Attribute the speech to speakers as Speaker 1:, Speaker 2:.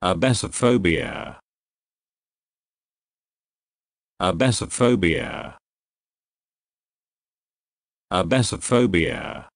Speaker 1: Abessophobia.
Speaker 2: Abessophobia. Abessophobia.